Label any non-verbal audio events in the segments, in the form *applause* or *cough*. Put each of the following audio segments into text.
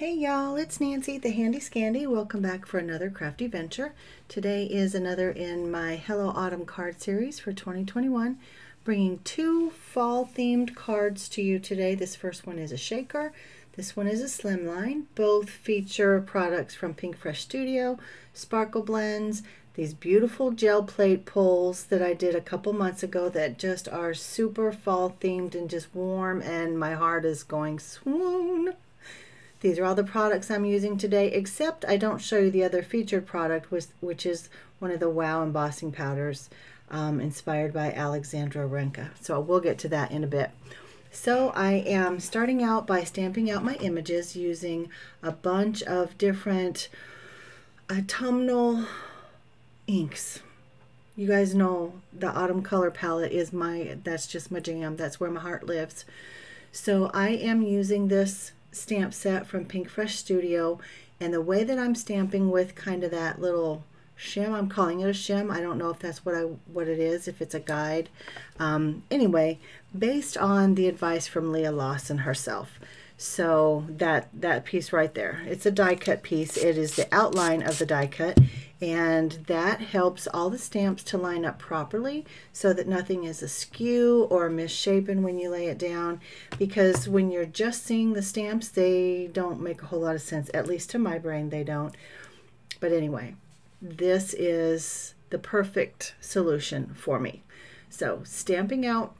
Hey y'all, it's Nancy the Handy Scandy. Welcome back for another Crafty Venture. Today is another in my Hello Autumn card series for 2021, bringing two fall themed cards to you today. This first one is a shaker, this one is a slimline. Both feature products from Pink Fresh Studio, sparkle blends, these beautiful gel plate pulls that I did a couple months ago that just are super fall themed and just warm and my heart is going swoon. These are all the products I'm using today, except I don't show you the other featured product, which, is one of the WOW embossing powders um, inspired by Alexandra Renka. So we'll get to that in a bit. So I am starting out by stamping out my images using a bunch of different autumnal inks. You guys know the autumn color palette is my, that's just my jam. That's where my heart lives. So I am using this stamp set from Pink Fresh Studio. And the way that I'm stamping with kind of that little shim, I'm calling it a shim. I don't know if that's what I what it is, if it's a guide. Um, anyway, based on the advice from Leah Lawson herself. So that, that piece right there, it's a die cut piece. It is the outline of the die cut and that helps all the stamps to line up properly so that nothing is askew or misshapen when you lay it down because when you're just seeing the stamps they don't make a whole lot of sense at least to my brain they don't but anyway this is the perfect solution for me so stamping out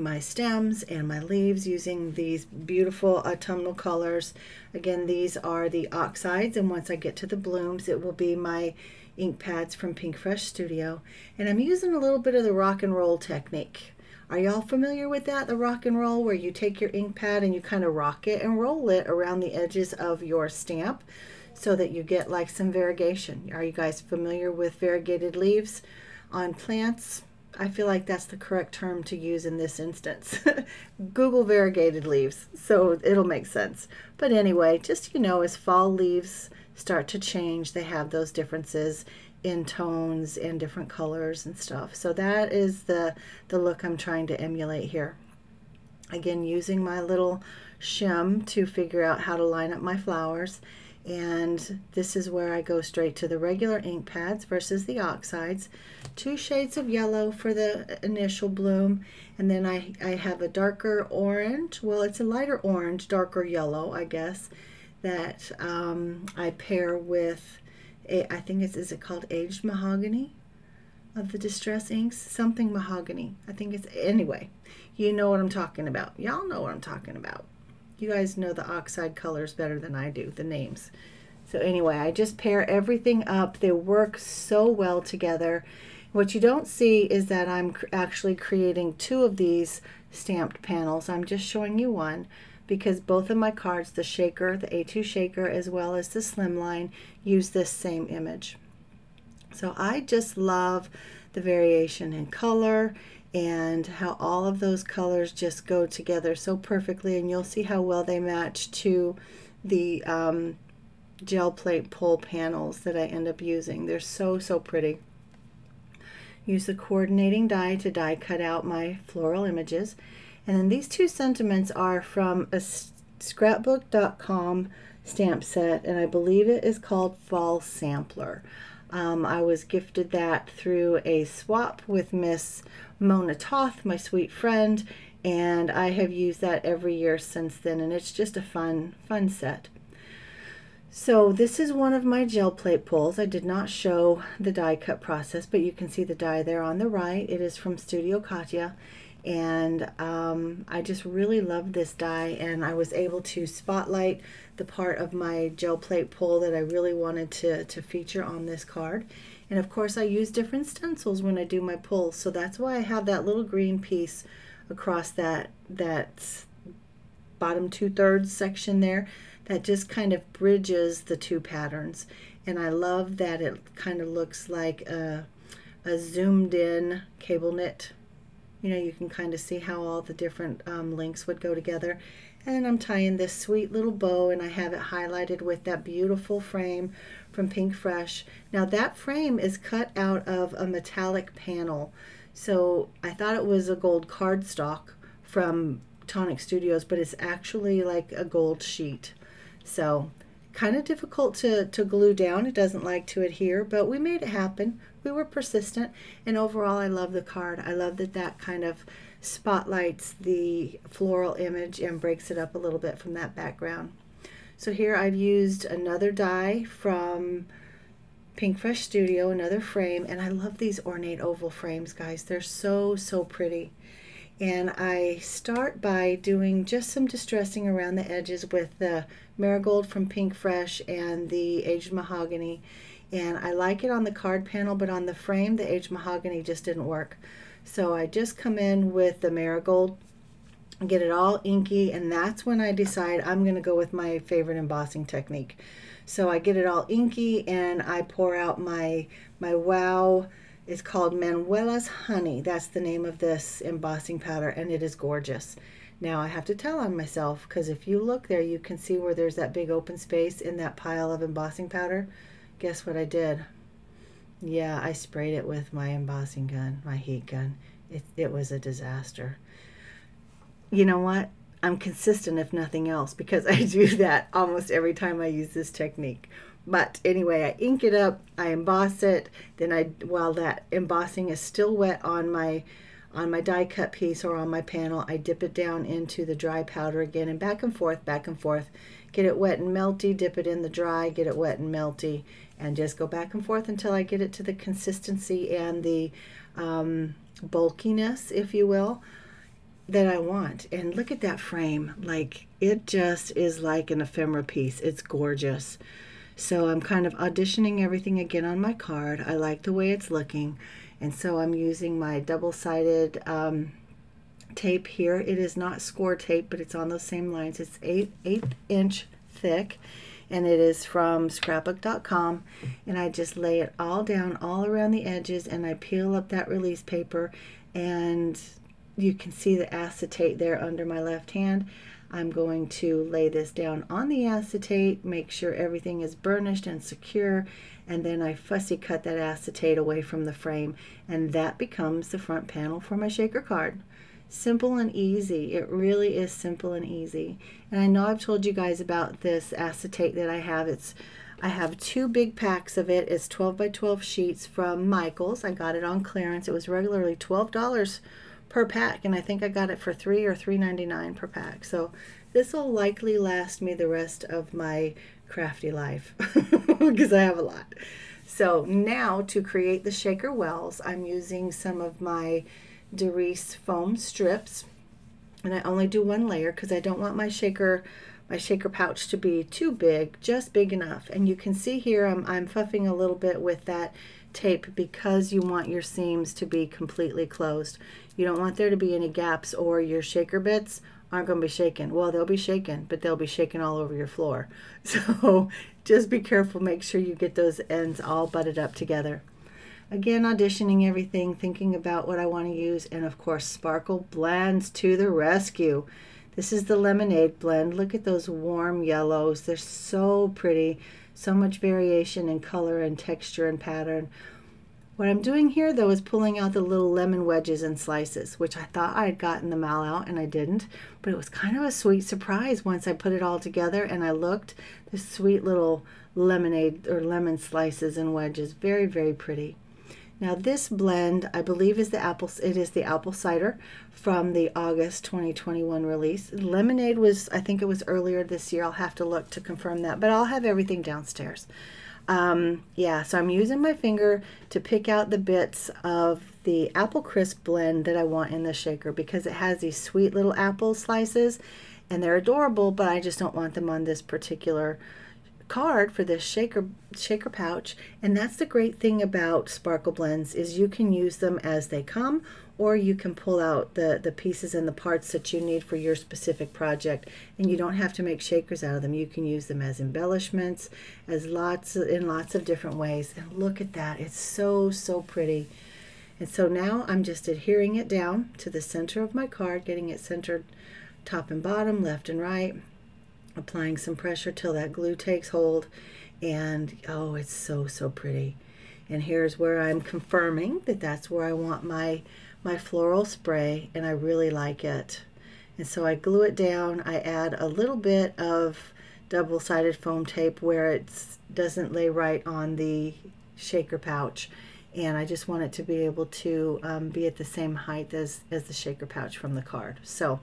my stems and my leaves using these beautiful autumnal colors. Again, these are the oxides, and once I get to the blooms, it will be my ink pads from Pink Fresh Studio. And I'm using a little bit of the rock and roll technique. Are y'all familiar with that? The rock and roll, where you take your ink pad and you kind of rock it and roll it around the edges of your stamp so that you get like some variegation. Are you guys familiar with variegated leaves on plants? I feel like that's the correct term to use in this instance. *laughs* Google variegated leaves, so it'll make sense. But anyway, just you know, as fall leaves start to change, they have those differences in tones and different colors and stuff. So that is the, the look I'm trying to emulate here. Again, using my little shim to figure out how to line up my flowers. And this is where I go straight to the regular ink pads versus the oxides. Two shades of yellow for the initial bloom. And then I, I have a darker orange. Well, it's a lighter orange, darker yellow, I guess, that um, I pair with, a, I think it's, is it called aged mahogany? of the distress inks something mahogany i think it's anyway you know what i'm talking about y'all know what i'm talking about you guys know the oxide colors better than I do, the names. So anyway, I just pair everything up. They work so well together. What you don't see is that I'm cr actually creating two of these stamped panels. I'm just showing you one because both of my cards, the shaker, the A2 shaker, as well as the slimline, use this same image. So I just love the variation in color and how all of those colors just go together so perfectly and you'll see how well they match to the um, gel plate pole panels that I end up using. They're so, so pretty. Use the coordinating die to die cut out my floral images. And then these two sentiments are from a scrapbook.com stamp set, and I believe it is called Fall Sampler. Um, I was gifted that through a swap with Miss Mona Toth, my sweet friend, and I have used that every year since then, and it's just a fun, fun set. So this is one of my gel plate pulls. I did not show the die cut process, but you can see the die there on the right. It is from Studio Katya, and um, I just really loved this die and I was able to spotlight the part of my gel plate pull that I really wanted to, to feature on this card. And of course I use different stencils when I do my pull, so that's why I have that little green piece across that, that bottom two-thirds section there that just kind of bridges the two patterns. And I love that it kind of looks like a, a zoomed in cable knit you know, you can kind of see how all the different um, links would go together. And I'm tying this sweet little bow and I have it highlighted with that beautiful frame from Pink Fresh. Now that frame is cut out of a metallic panel. So I thought it was a gold cardstock from Tonic Studios, but it's actually like a gold sheet. So kind of difficult to, to glue down. It doesn't like to adhere, but we made it happen. We were persistent, and overall, I love the card. I love that that kind of spotlights the floral image and breaks it up a little bit from that background. So here I've used another die from Pink Fresh Studio, another frame, and I love these ornate oval frames, guys. They're so, so pretty. And I start by doing just some distressing around the edges with the marigold from Pink Fresh and the aged mahogany. And I like it on the card panel, but on the frame, the aged mahogany just didn't work. So I just come in with the marigold, get it all inky, and that's when I decide I'm going to go with my favorite embossing technique. So I get it all inky and I pour out my, my wow it's called Manuela's Honey. That's the name of this embossing powder, and it is gorgeous. Now I have to tell on myself because if you look there, you can see where there's that big open space in that pile of embossing powder. Guess what I did? Yeah, I sprayed it with my embossing gun, my heat gun. It, it was a disaster. You know what? I'm consistent if nothing else because *laughs* I do that almost every time I use this technique. But anyway, I ink it up, I emboss it, then I, while that embossing is still wet on my, on my die cut piece or on my panel, I dip it down into the dry powder again and back and forth, back and forth. Get it wet and melty, dip it in the dry, get it wet and melty, and just go back and forth until I get it to the consistency and the um, bulkiness, if you will, that I want. And look at that frame. Like, it just is like an ephemera piece. It's gorgeous. So I'm kind of auditioning everything again on my card. I like the way it's looking. And so I'm using my double-sided um, tape here. It is not score tape, but it's on those same lines. It's 8, eight inch thick and it is from scrapbook.com and I just lay it all down all around the edges and I peel up that release paper and you can see the acetate there under my left hand. I'm going to lay this down on the acetate, make sure everything is burnished and secure, and then I fussy cut that acetate away from the frame, and that becomes the front panel for my shaker card. Simple and easy. It really is simple and easy. And I know I've told you guys about this acetate that I have. It's I have two big packs of it. It's 12 by 12 sheets from Michaels. I got it on clearance. It was regularly $12 per pack and I think I got it for 3 or 3.99 per pack. So this will likely last me the rest of my crafty life because *laughs* I have a lot. So now to create the shaker wells, I'm using some of my Doris foam strips and I only do one layer because I don't want my shaker my shaker pouch to be too big, just big enough. And you can see here I'm, I'm fuffing a little bit with that tape because you want your seams to be completely closed. You don't want there to be any gaps or your shaker bits aren't going to be shaken. Well, they'll be shaken, but they'll be shaken all over your floor. *laughs* So just be careful. Make sure you get those ends all butted up together. Again, auditioning everything, thinking about what I want to use, and of course, Sparkle blends to the rescue. This is the lemonade blend. Look at those warm yellows. They're so pretty. So much variation in color and texture and pattern. What I'm doing here though is pulling out the little lemon wedges and slices, which I thought I had gotten them all out and I didn't, but it was kind of a sweet surprise once I put it all together and I looked, the sweet little lemonade or lemon slices and wedges, very, very pretty. Now this blend, I believe is the apple, it is the apple cider from the August 2021 release. Lemonade was, I think it was earlier this year. I'll have to look to confirm that, but I'll have everything downstairs. Um, yeah, so I'm using my finger to pick out the bits of the apple crisp blend that I want in the shaker because it has these sweet little apple slices and they're adorable, but I just don't want them on this particular card for this shaker shaker pouch and that's the great thing about sparkle blends is you can use them as they come or you can pull out the, the pieces and the parts that you need for your specific project. And you don't have to make shakers out of them. You can use them as embellishments, as lots of, in lots of different ways. And look at that. It's so, so pretty. And so now I'm just adhering it down to the center of my card, getting it centered top and bottom, left and right, applying some pressure till that glue takes hold. And oh, it's so, so pretty. And here's where I'm confirming that that's where I want my my floral spray and I really like it. And so I glue it down. I add a little bit of double-sided foam tape where it doesn't lay right on the shaker pouch. And I just want it to be able to um, be at the same height as, as the shaker pouch from the card. So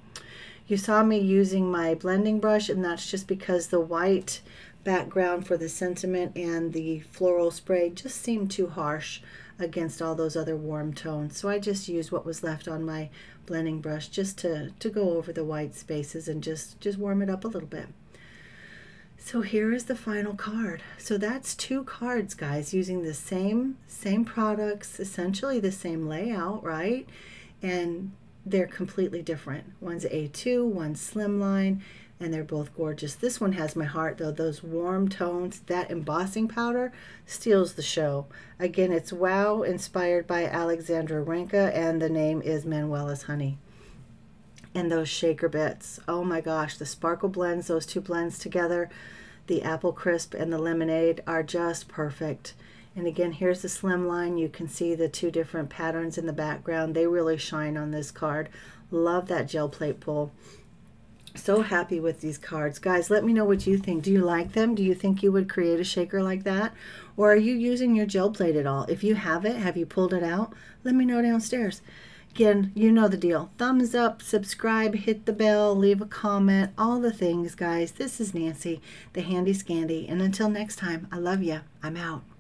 you saw me using my blending brush and that's just because the white background for the sentiment and the floral spray just seemed too harsh against all those other warm tones. So I just used what was left on my blending brush just to, to go over the white spaces and just, just warm it up a little bit. So here is the final card. So that's two cards, guys, using the same same products, essentially the same layout, right? And they're completely different. One's A2, one's slimline, and they're both gorgeous. This one has my heart though, those warm tones, that embossing powder steals the show. Again, it's Wow inspired by Alexandra Renka, and the name is Manuela's Honey. And those shaker bits, oh my gosh, the sparkle blends, those two blends together, the apple crisp and the lemonade are just perfect. And again, here's the slim line. You can see the two different patterns in the background. They really shine on this card. Love that gel plate pull so happy with these cards. Guys, let me know what you think. Do you like them? Do you think you would create a shaker like that? Or are you using your gel plate at all? If you have it, have you pulled it out? Let me know downstairs. Again, you know the deal. Thumbs up, subscribe, hit the bell, leave a comment, all the things, guys. This is Nancy, the Handy Scandy. And until next time, I love you. I'm out.